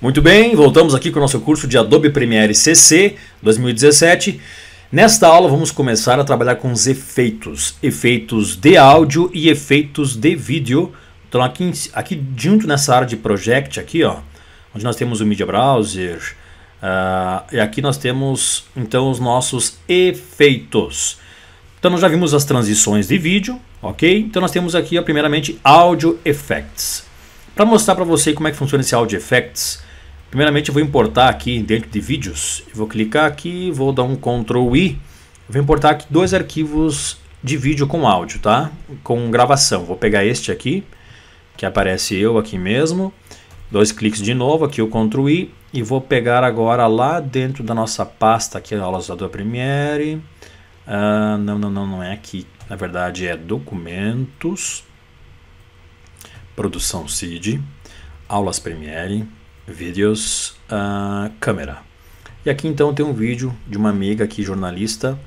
Muito bem, voltamos aqui com o nosso curso de Adobe Premiere CC 2017. Nesta aula vamos começar a trabalhar com os efeitos, efeitos de áudio e efeitos de vídeo. Então aqui, aqui junto nessa área de Project aqui, ó, onde nós temos o Media Browser, uh, e aqui nós temos então os nossos efeitos. Então nós já vimos as transições de vídeo, ok? Então nós temos aqui ó, primeiramente Audio Effects. Para mostrar para você como é que funciona esse Audio Effects, Primeiramente eu vou importar aqui dentro de vídeos, eu vou clicar aqui, vou dar um Ctrl I, vou importar aqui dois arquivos de vídeo com áudio, tá? Com gravação, vou pegar este aqui, que aparece eu aqui mesmo, dois cliques de novo, aqui o Ctrl I, e vou pegar agora lá dentro da nossa pasta aqui, aulas da Premiere, ah, não, não, não, não é aqui, na verdade é documentos, produção CID, aulas Premiere, Videos, uh, câmera. E aqui então tem um vídeo de uma amiga aqui, jornalista,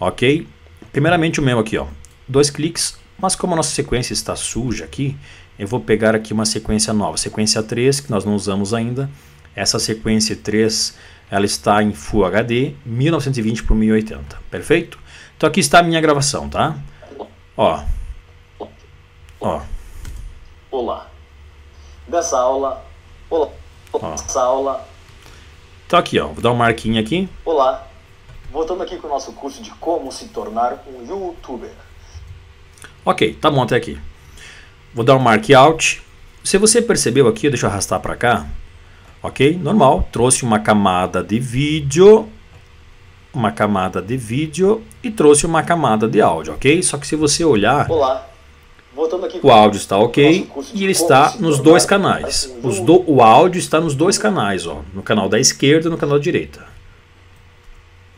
ok? Primeiramente o meu aqui, ó. Dois cliques, mas como a nossa sequência está suja aqui, eu vou pegar aqui uma sequência nova, sequência 3, que nós não usamos ainda. Essa sequência 3, ela está em Full HD, 1920 por 1080, perfeito? Então aqui está a minha gravação, tá? Ó. Ó. Olá. Dessa aula, olá. Nossa aula. Então aqui, ó, vou dar um marquinho aqui. Olá, voltando aqui com o nosso curso de como se tornar um youtuber. Ok, tá bom até aqui. Vou dar um mark out. Se você percebeu aqui, deixa eu arrastar para cá. Ok, normal, trouxe uma camada de vídeo, uma camada de vídeo e trouxe uma camada de áudio, ok? Só que se você olhar... Olá o áudio está ok e ele está nos dois canais. Assim, do, o áudio está nos dois canais, ó, no canal da esquerda e no canal da direita.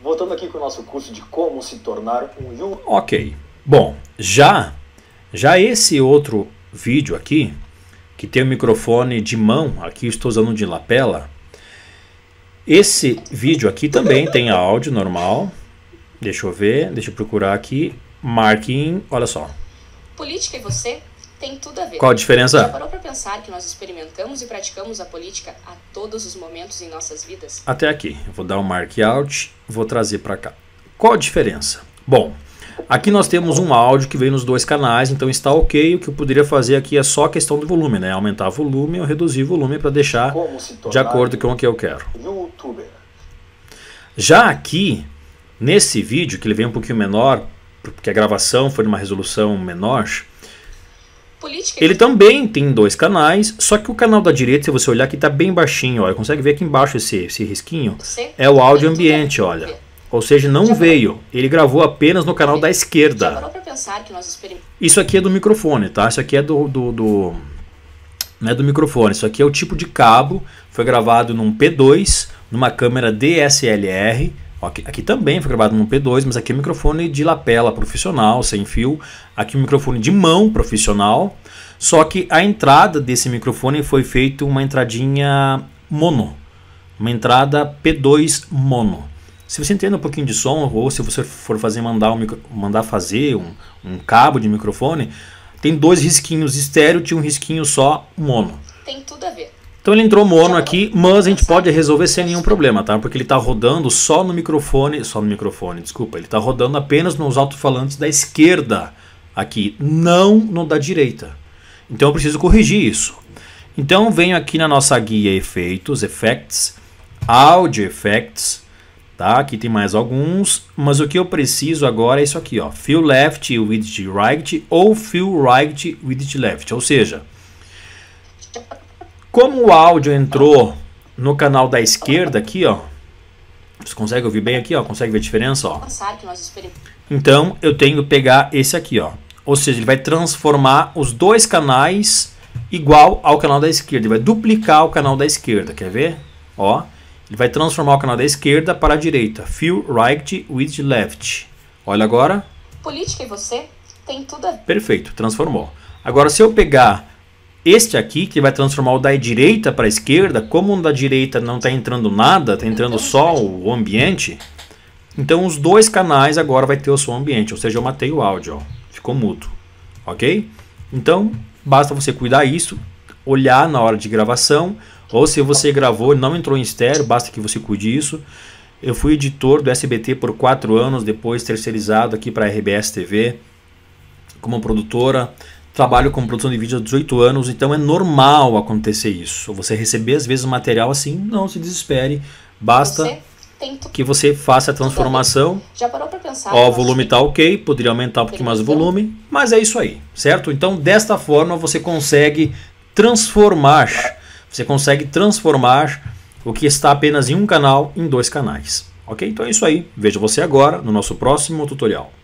Voltando aqui com o nosso curso de como se tornar um youtuber. Ok. Bom, já, já esse outro vídeo aqui, que tem o um microfone de mão, aqui estou usando de lapela. Esse vídeo aqui também tem áudio normal. Deixa eu ver, deixa eu procurar aqui. Marking, olha só, Política e você tem tudo a ver. Qual a diferença? Já parou para pensar que nós experimentamos e praticamos a política a todos os momentos em nossas vidas? Até aqui. vou dar um mark out, vou trazer para cá. Qual a diferença? Bom, aqui nós temos um áudio que vem nos dois canais, então está ok. O que eu poderia fazer aqui é só a questão do volume, né? Aumentar o volume ou reduzir o volume para deixar de acordo com o que eu quero. YouTuber. Já aqui, nesse vídeo, que ele vem um pouquinho menor, porque a gravação foi numa resolução menor. Política. É Ele também tem dois canais, só que o canal da direita, se você olhar aqui, está bem baixinho, olha. Consegue ver aqui embaixo esse, esse risquinho? É o áudio ambiente, olha. Ou seja, não Já veio. Parou. Ele gravou apenas no canal da esquerda. Isso aqui é do microfone, tá? Isso aqui é do, do, do, é do microfone. Isso aqui é o tipo de cabo. Foi gravado num P2, numa câmera DSLR Aqui, aqui, também foi gravado no P2, mas aqui é um microfone de lapela profissional, sem fio. Aqui é um microfone de mão profissional. Só que a entrada desse microfone foi feita uma entradinha mono. Uma entrada P2 mono. Se você entende um pouquinho de som, ou se você for fazer mandar, um micro, mandar fazer um, um cabo de microfone, tem dois risquinhos estéreo e um risquinho só mono. Tem tudo a ver. Então ele entrou mono aqui, mas a gente pode resolver sem nenhum problema, tá? Porque ele está rodando só no microfone, só no microfone, desculpa, ele está rodando apenas nos alto-falantes da esquerda aqui, não no da direita. Então eu preciso corrigir isso. Então venho aqui na nossa guia efeitos, effects, audio effects, tá? Aqui tem mais alguns, mas o que eu preciso agora é isso aqui, ó, fill left, with right ou fill right, with left, ou seja, como o áudio entrou no canal da esquerda aqui, ó. Vocês conseguem ouvir bem aqui, ó? Consegue ver a diferença, ó? Então, eu tenho que pegar esse aqui, ó. Ou seja, ele vai transformar os dois canais igual ao canal da esquerda. Ele vai duplicar o canal da esquerda, quer ver? Ó, ele vai transformar o canal da esquerda para a direita. Fill right with left. Olha agora. Política e você tem tudo a... Perfeito, transformou. Agora, se eu pegar este aqui que vai transformar o da direita para a esquerda, como o da direita não está entrando nada, está entrando então, só o ambiente, então os dois canais agora vai ter o som ambiente, ou seja, eu matei o áudio, ó, ficou mudo, ok? Então basta você cuidar isso, olhar na hora de gravação, ou se você gravou e não entrou em estéreo, basta que você cuide isso. Eu fui editor do SBT por quatro anos, depois terceirizado aqui para a RBS TV como produtora trabalho com produção de vídeo há 18 anos, então é normal acontecer isso. Você receber às vezes material assim, não se desespere, basta você que você faça a transformação. Já parou para pensar? Ó, o volume tá ok, poderia aumentar um pouquinho mais o volume, mas é isso aí, certo? Então, desta forma você consegue transformar, você consegue transformar o que está apenas em um canal em dois canais. OK? Então é isso aí. Vejo você agora no nosso próximo tutorial.